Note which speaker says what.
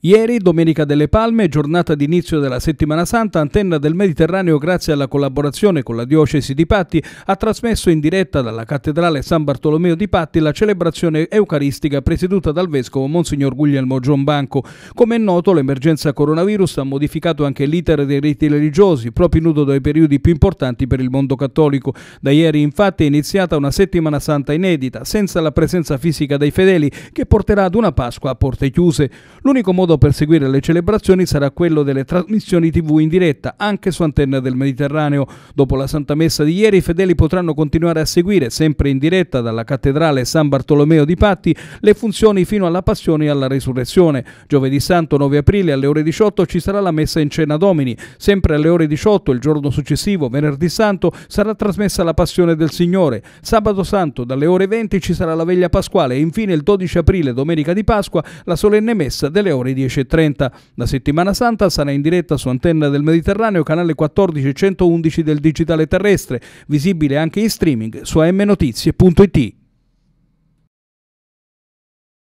Speaker 1: Ieri, domenica delle Palme, giornata d'inizio della Settimana Santa, Antenna del Mediterraneo, grazie alla collaborazione con la Diocesi di Patti, ha trasmesso in diretta dalla Cattedrale San Bartolomeo di Patti la celebrazione eucaristica presieduta dal Vescovo Monsignor Guglielmo Giombanco. Come è noto, l'emergenza coronavirus ha modificato anche l'iter dei riti religiosi, proprio in uno dei periodi più importanti per il mondo cattolico. Da ieri, infatti, è iniziata una Settimana Santa inedita, senza la presenza fisica dei fedeli, che porterà ad una Pasqua a porte chiuse. L'unico modo modo per seguire le celebrazioni sarà quello delle trasmissioni TV in diretta, anche su Antenna del Mediterraneo. Dopo la Santa Messa di ieri, i fedeli potranno continuare a seguire, sempre in diretta dalla Cattedrale San Bartolomeo di Patti, le funzioni fino alla Passione e alla Resurrezione. Giovedì Santo 9 aprile alle ore 18 ci sarà la messa in cena domini. Sempre alle ore 18, il giorno successivo, venerdì Santo, sarà trasmessa la Passione del Signore. Sabato Santo dalle ore 20 ci sarà la veglia pasquale e infine il 12 aprile, domenica di Pasqua, la solenne messa delle ore 10.30. La settimana santa sarà in diretta su Antenna del Mediterraneo, canale 14 e 111 del Digitale Terrestre, visibile anche in streaming su amnotizie.it.